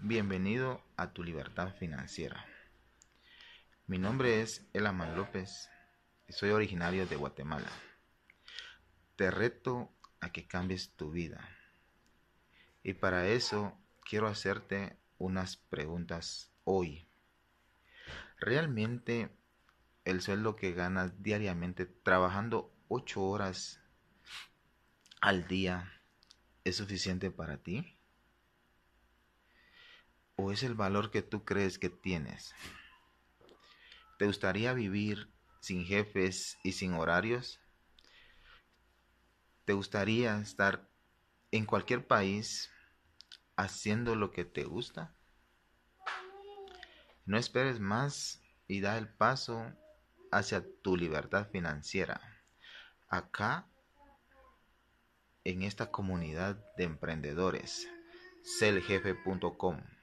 Bienvenido a tu libertad financiera. Mi nombre es Elaman López y soy originario de Guatemala. Te reto a que cambies tu vida. Y para eso quiero hacerte unas preguntas hoy. ¿Realmente el sueldo que ganas diariamente trabajando 8 horas al día es suficiente para ti? o es el valor que tú crees que tienes? ¿Te gustaría vivir sin jefes y sin horarios? ¿Te gustaría estar en cualquier país haciendo lo que te gusta? No esperes más y da el paso hacia tu libertad financiera. Acá, en esta comunidad de emprendedores, celjefe.com.